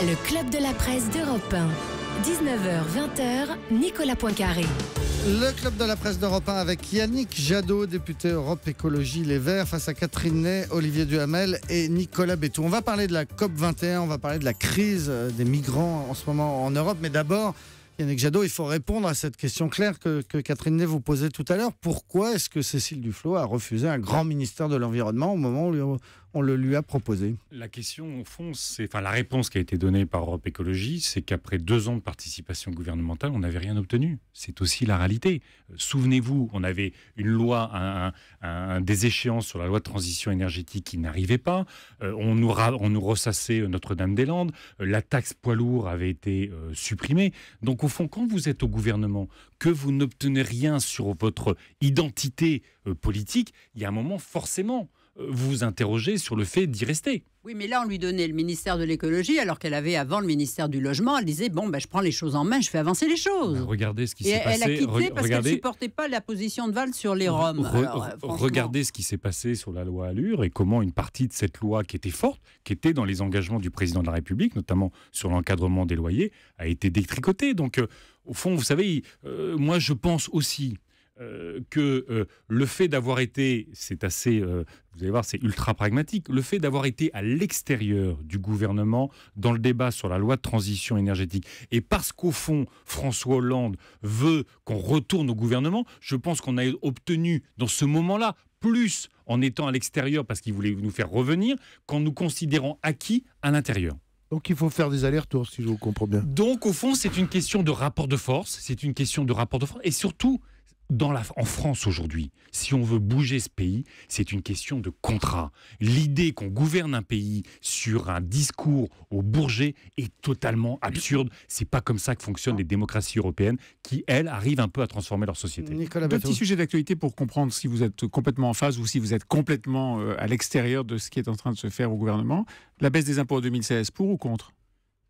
Le club de la presse d'Europe 1. 19h-20h, Nicolas Poincaré. Le club de la presse d'Europe 1 avec Yannick Jadot, député Europe Écologie Les Verts, face à Catherine Ney, Olivier Duhamel et Nicolas Bétou. On va parler de la COP21, on va parler de la crise des migrants en ce moment en Europe, mais d'abord, Yannick Jadot, il faut répondre à cette question claire que, Catherine Ney vous posait tout à l'heure. Pourquoi est-ce que Cécile Duflot a refusé un grand ministère de l'Environnement au moment où on le lui a proposé. La question, au fond, c'est, enfin, la réponse qui a été donnée par Europe Écologie, c'est qu'après deux ans de participation gouvernementale, on n'avait rien obtenu. C'est aussi la réalité. Euh, souvenez-vous, on avait une loi, un, un, des sur la loi de transition énergétique qui n'arrivait pas. Euh, on, nous on ressassait Notre-Dame-des-Landes. Euh, la taxe poids lourd avait été supprimée. Donc, au fond, quand vous êtes au gouvernement, que vous n'obtenez rien sur votre identité politique, il y a un moment, forcément, vous vous interrogez sur le fait d'y rester. Oui, mais là, on lui donnait le ministère de l'écologie, alors qu'elle avait avant le ministère du logement. Elle disait Bon, ben, je prends les choses en main, je fais avancer les choses. regardez ce qui s'est passé. Elle a quitté parce qu'elle ne supportait pas la position de Val sur les Roms. Euh, regardez ce qui s'est passé sur la loi Allure et comment une partie de cette loi qui était forte, qui était dans les engagements du président de la République, notamment sur l'encadrement des loyers, a été détricotée. Donc, euh, au fond, vous savez, euh, moi, je pense aussi euh, que euh, le fait d'avoir été, c'est assez, euh, vous allez voir, c'est ultra pragmatique, le fait d'avoir été à l'extérieur du gouvernement dans le débat sur la loi de transition énergétique, et parce qu'au fond, François Hollande veut qu'on retourne au gouvernement, je pense qu'on a obtenu dans ce moment-là plus en étant à l'extérieur parce qu'il voulait nous faire revenir qu'en nous considérant acquis à l'intérieur. Donc il faut faire des allers-retours, si je vous comprends bien. Donc au fond, c'est une question de rapport de force, c'est une question de rapport de force, et surtout, la, en France aujourd'hui, si on veut bouger ce pays, c'est une question de contrat. L'idée qu'on gouverne un pays sur un discours au Bourget est totalement absurde. C'est pas comme ça que fonctionnent les démocraties européennes qui, elles, arrivent un peu à transformer leur société. Nicolas Deux petits sujets d'actualité pour comprendre si vous êtes complètement en phase ou si vous êtes complètement euh, à l'extérieur de ce qui est en train de se faire au gouvernement. La baisse des impôts en 2016, pour ou contre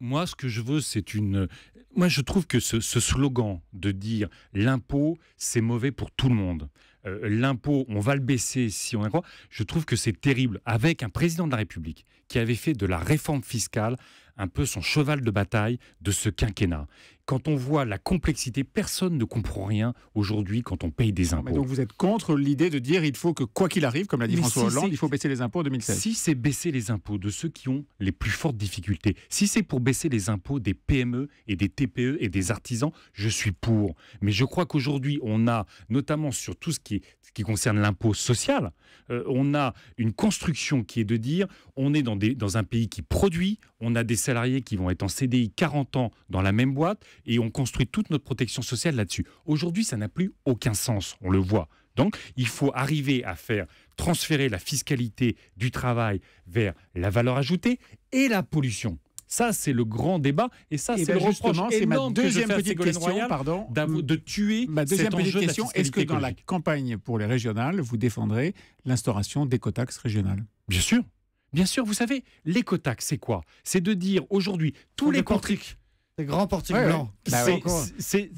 moi, ce que je veux, c'est une. Moi, je trouve que ce, slogan de dire l'impôt, c'est mauvais pour tout le monde. Euh, l'impôt, on va le baisser si on est croit. Je trouve que c'est terrible. Avec un président de la République qui avait fait de la réforme fiscale un peu son cheval de bataille de ce quinquennat. Quand on voit la complexité, personne ne comprend rien aujourd'hui quand on paye des impôts. donc vous êtes contre l'idée de dire il faut que quoi qu'il arrive, comme l'a dit François Hollande, il faut baisser les impôts en 2016. Si c'est baisser les impôts de ceux qui ont les plus fortes difficultés, si c'est pour baisser les impôts des PME et des TPE et des artisans, je suis pour. Mais je crois qu'aujourd'hui on a, notamment sur tout ce qui, concerne l'impôt social, euh, on a une construction qui est de dire on est dans, dans un pays qui produit, on a des salariés qui vont être en CDI 40 ans dans la même boîte et on construit toute notre protection sociale là-dessus. Aujourd'hui, ça n'a plus aucun sens, on le voit. Donc, il faut arriver à faire transférer la fiscalité du travail vers la valeur ajoutée et la pollution. Ça, c'est le grand débat. Et ça, eh c'est ben le reproche ma deuxième petite question, de tuer ma deuxième question. Est-ce que dans la campagne pour les régionales, vous défendrez l'instauration d'écotaxes régionales Bien sûr. Bien sûr, vous savez, l'écotaxe, c'est quoi C'est de dire aujourd'hui, tous les portiques. Les grands portiques blancs. c'est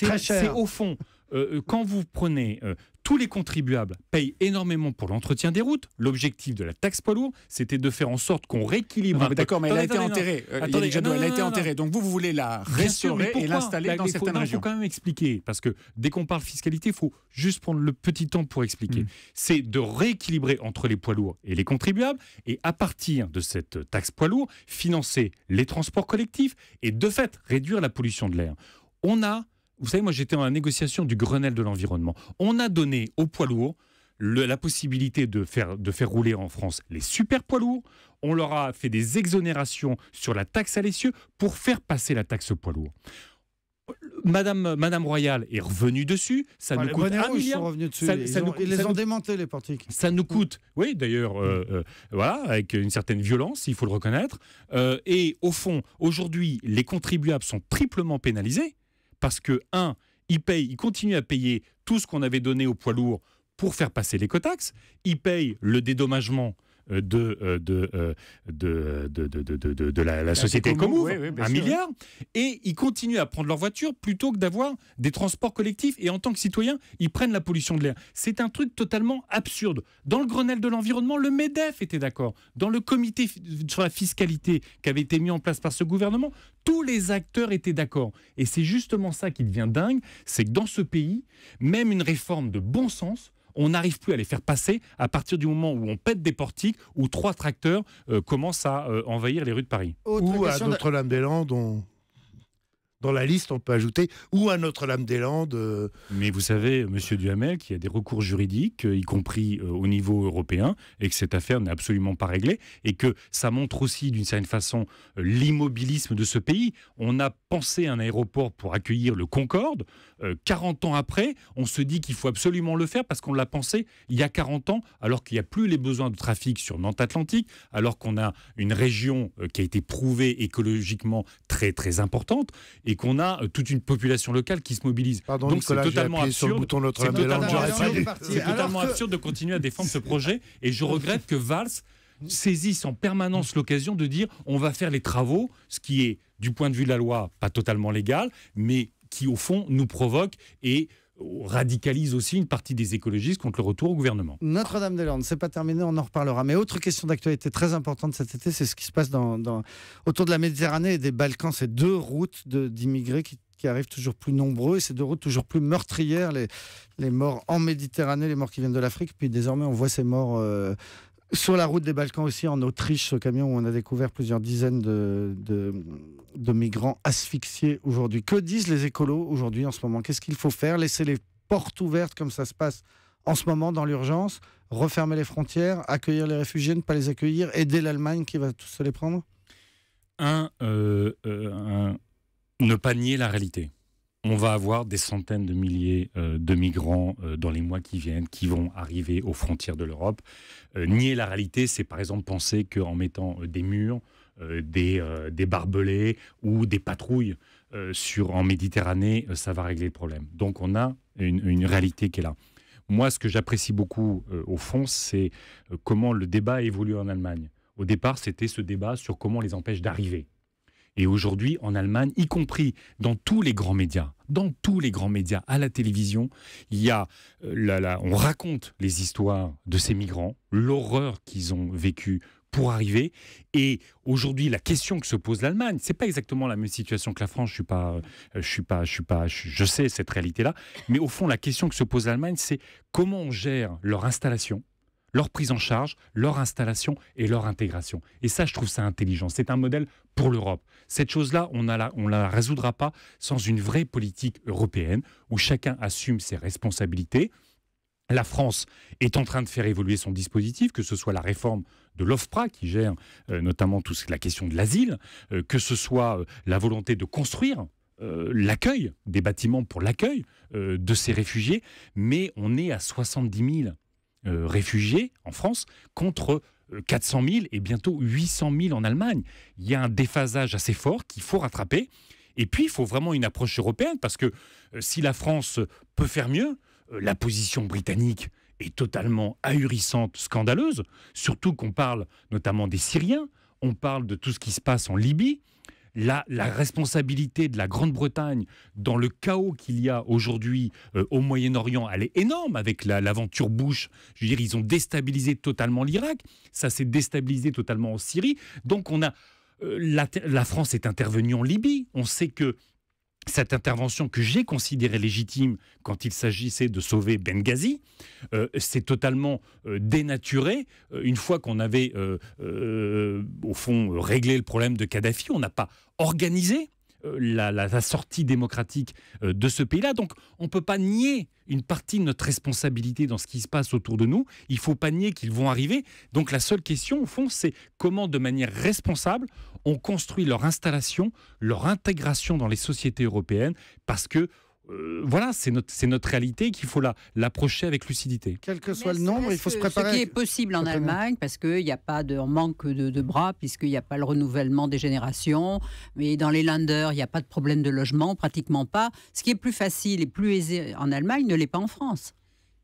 bah au fond, euh, euh, quand vous prenez euh, tous les contribuables payent énormément pour l'entretien des routes. L'objectif de la taxe poids lourd, c'était de faire en sorte qu'on rééquilibre. Non, mais d'accord, mais elle a été enterrée. Euh, Attendez, elle a été enterrée. Donc vous, vous voulez la restaurer et l'installer bah, dans certaines régions. Il faut quand même expliquer, parce que dès qu'on parle fiscalité, il faut juste prendre le petit temps pour expliquer. Mm. C'est de rééquilibrer entre les poids lourds et les contribuables, et à partir de cette taxe poids lourd, financer les transports collectifs et de fait réduire la pollution de l'air. On a vous savez, moi j'étais en la négociation du Grenelle de l'environnement. On a donné aux poids lourds la possibilité de faire, de faire rouler en France les super poids lourds. On leur a fait des exonérations sur la taxe à l'essieu pour faire passer la taxe poids lourds. Madame, Madame Royal est revenue dessus. Ça ah, nous coûte un milliard. ça, ils, nous, les ont démentés, les portiques. Ça nous coûte, oui, d'ailleurs, euh, euh, voilà, avec une certaine violence, il faut le reconnaître. Euh, et au fond, aujourd'hui, les contribuables sont triplement pénalisés parce que, un, il paye, il continue à payer tout ce qu'on avait donné aux poids lourds pour faire passer l'écotaxe, ils payent le dédommagement euh, euh, euh, de, de, de, la, société commune un milliard, et ils continuent à prendre leur voiture plutôt que d'avoir des transports collectifs. Et en tant que citoyens, ils prennent la pollution de l'air. C'est un truc totalement absurde. Dans le Grenelle de l'environnement, le MEDEF était d'accord. Dans le comité sur la fiscalité qui avait été mis en place par ce gouvernement, tous les acteurs étaient d'accord. Et c'est justement ça qui devient dingue, c'est que dans ce pays, même une réforme de bon sens on n'arrive plus à les faire passer à partir du moment où on pète des portiques, où trois tracteurs euh, commencent à euh, envahir les rues de Paris. ou à Notre-Dame-des-Landes, dans la liste, on peut ajouter ou à Notre-Dame-des-Landes. Euh. Mais vous savez, Monsieur Duhamel, qu'il y a des recours juridiques, euh, y compris euh, au niveau européen, et que cette affaire n'est absolument pas réglée, et que ça montre aussi, d'une certaine façon, l'immobilisme de ce pays. On a pensé un aéroport pour accueillir le Concorde. 40 ans après, on se dit qu'il faut absolument le faire parce qu'on l'a pensé il y a 40 ans, alors qu'il n'y a plus les besoins de trafic sur Nantes-Atlantique, alors qu'on a une région qui a été prouvée écologiquement très très importante et qu'on a euh, toute une population locale qui se mobilise. Donc c'est totalement absurde. de continuer à défendre ce projet et je regrette que Valls saisisse en permanence l'occasion de dire on va faire les travaux, ce qui est, du point de vue de la loi, pas totalement légal, mais qui, au fond, nous provoque et radicalise aussi une partie des écologistes contre le retour au gouvernement. Notre-Dame-des-Landes, c'est pas terminé, on en reparlera. Mais autre question d'actualité très importante cet été, c'est ce qui se passe autour de la Méditerranée et des Balkans. Ces deux routes d'immigrés qui, arrivent toujours plus nombreux et ces deux routes toujours plus meurtrières. Les, morts en Méditerranée, les morts qui viennent de l'Afrique, puis désormais on voit ces morts. Euh, sur la route des Balkans aussi, en Autriche, ce camion où on a découvert plusieurs dizaines de, migrants asphyxiés aujourd'hui. Que disent les écolos aujourd'hui en ce moment Qu'est-ce qu'il faut faire Laisser les portes ouvertes comme ça se passe en ce moment dans l'urgence Refermer les frontières Accueillir les réfugiés Ne pas les accueillir Aider l'Allemagne qui va tous se les prendre un, euh, euh, ne pas nier la réalité on va avoir des centaines de milliers euh, de migrants euh, dans les mois qui viennent qui vont arriver aux frontières de l'Europe. Euh, nier la réalité, c'est par exemple penser qu'en mettant des murs, des, barbelés ou des patrouilles sur, en Méditerranée, ça va régler le problème. Donc on a une, une réalité qui est là. Moi, ce que j'apprécie beaucoup au fond, c'est comment le débat évolue en Allemagne. Au départ, c'était ce débat sur comment on les empêche d'arriver. Et aujourd'hui, en Allemagne, y compris dans tous les grands médias, dans tous les grands médias, à la télévision, il a, euh, là, on raconte les histoires de ces migrants, l'horreur qu'ils ont vécue pour arriver. Et aujourd'hui, la question que se pose l'Allemagne, c'est pas exactement la même situation que la France. Je suis pas, euh, je suis pas, je suis pas, je sais cette réalité-là. Mais au fond, la question que se pose l'Allemagne, c'est comment on gère leur installation leur prise en charge, leur installation et leur intégration. Et ça, je trouve ça intelligent. C'est un modèle pour l'Europe. Cette chose-là, on ne la résoudra pas sans une vraie politique européenne où chacun assume ses responsabilités. La France est en train de faire évoluer son dispositif, que ce soit la réforme de l'OFPRA, qui gère euh, notamment tout la question de l'asile, euh, que ce soit euh, la volonté de construire l'accueil, des bâtiments pour l'accueil de ces réfugiés, mais on est à 70 000 euh, réfugiés en France contre 400 euh, 000 et bientôt 800 000 en Allemagne. Il y a un déphasage assez fort qu'il faut rattraper. Et puis, il faut vraiment une approche européenne parce que euh, si la France peut faire mieux, la position britannique est totalement ahurissante, scandaleuse, surtout qu'on parle notamment des Syriens, on parle de tout ce qui se passe en Libye la, responsabilité de la Grande-Bretagne dans le chaos qu'il y a aujourd'hui euh, au Moyen-Orient, elle est énorme avec l'aventure Bush. Je veux dire, ils ont déstabilisé totalement l'Irak, ça s'est déstabilisé totalement en Syrie. Donc on a... Euh, la, la France est intervenue en Libye. On sait que cette intervention que j'ai considérée légitime quand il s'agissait de sauver Benghazi, c'est euh, totalement euh, dénaturé. Euh, une fois qu'on avait, au fond, réglé le problème de Kadhafi. On n'a pas organisé euh, la, sortie démocratique euh, de ce pays-là. Donc on ne peut pas nier une partie de notre responsabilité dans ce qui se passe autour de nous. Il faut pas nier qu'ils vont arriver. Donc la seule question, au fond, c'est comment, de manière responsable, on construit leur installation, leur intégration dans les sociétés européennes, parce que euh, voilà, c'est notre, réalité qu'il faut la, l'approcher avec lucidité. Quel que soit le nombre, il faut se préparer. Ce qui est possible en Allemagne, parce qu'il n'y a pas de manque de, bras, puisqu'il n'y a pas le renouvellement des générations. Mais dans les Länder, il n'y a pas de problème de logement, pratiquement pas. Ce qui est plus facile et plus aisé en Allemagne ne l'est pas en France.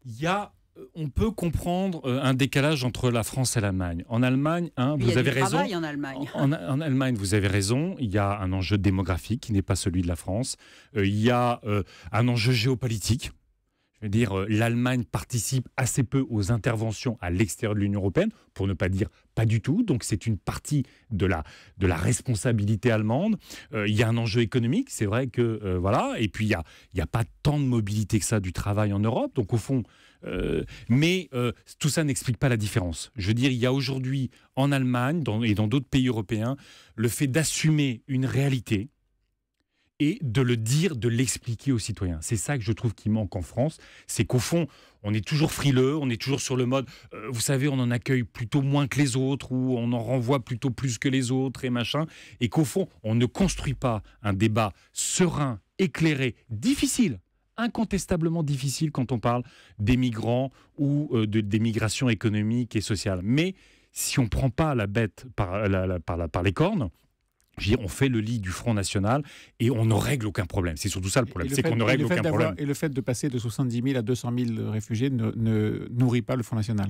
Il y a euh, on peut comprendre euh, un décalage entre la France et l'Allemagne. En Allemagne, hein, vous avez raison. En Allemagne. En, vous avez raison. Il y a un enjeu démographique qui n'est pas celui de la France. Euh, il y a un enjeu géopolitique. Je veux dire, l'Allemagne participe assez peu aux interventions à l'extérieur de l'Union européenne, pour ne pas dire pas du tout. Donc c'est une partie de la, de la responsabilité allemande. il y a un enjeu économique, c'est vrai que voilà. Et puis il n'y a, il y a pas tant de mobilité que ça du travail en Europe. Donc au fond, euh, mais euh, tout ça n'explique pas la différence. Je veux dire, il y a aujourd'hui en Allemagne et dans d'autres pays européens le fait d'assumer une réalité et de le dire, de l'expliquer aux citoyens. C'est ça que je trouve qui manque en France, c'est qu'au fond, on est toujours frileux, on est toujours sur le mode, euh, vous savez, on en accueille plutôt moins que les autres, ou on en renvoie plutôt plus que les autres, et machin, et qu'au fond, on ne construit pas un débat serein, éclairé, difficile, incontestablement difficile quand on parle des migrants ou euh, de, des migrations économiques et sociales. Mais si on ne prend pas la bête par, les cornes, on fait le lit du Front National et on ne règle aucun problème. C'est surtout ça le problème, c'est qu'on ne règle aucun problème. Et le fait de passer de 70 000 à 200 000 réfugiés ne nourrit pas le Front National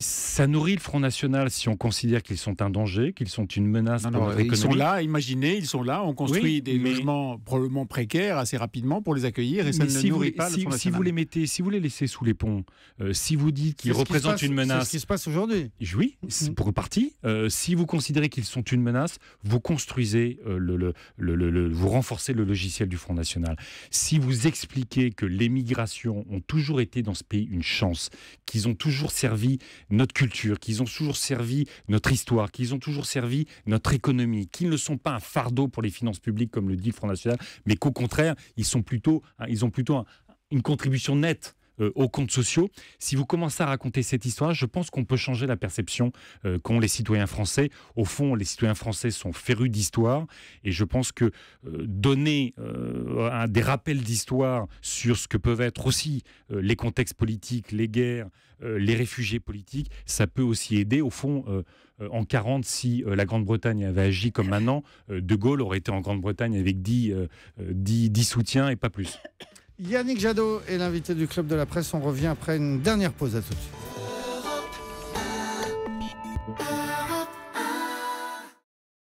ça nourrit le Front National si on considère qu'ils sont un danger, qu'ils sont une menace non, Ils sont là, imaginez, ils sont là. On construit des logements probablement précaires assez rapidement pour les accueillir et ça ne nourrit vous, pas si, le Front National. Si vous les mettez, si vous les laissez sous les ponts, euh, si vous dites qu'ils représentent une menace, c'est ce qui se passe aujourd'hui. Oui, pour partie. Euh, si vous considérez qu'ils sont une menace, vous construisez euh, le, vous renforcez le logiciel du Front National. Si vous expliquez que les migrations ont toujours été dans ce pays une chance, qu'ils ont toujours servi notre culture, qu'ils ont toujours servi notre histoire, qu'ils ont toujours servi notre économie, qu'ils ne sont pas un fardeau pour les finances publiques comme le dit le Front National, mais qu'au contraire, ils, sont plutôt, ils ont plutôt une contribution nette euh, aux comptes sociaux. Si vous commencez à raconter cette histoire, je pense qu'on peut changer la perception euh, qu'ont les citoyens français. Au fond, les citoyens français sont férus d'histoire et je pense que euh, donner des rappels d'histoire sur ce que peuvent être aussi les contextes politiques, les guerres, les réfugiés politiques, ça peut aussi aider. Au fond, en 40, si la Grande-Bretagne avait agi comme maintenant, De Gaulle aurait été en Grande-Bretagne avec 10, 10 soutiens et pas plus. Yannick Jadot est l'invité du Club de la Presse. On revient après une dernière pause. À tout de suite.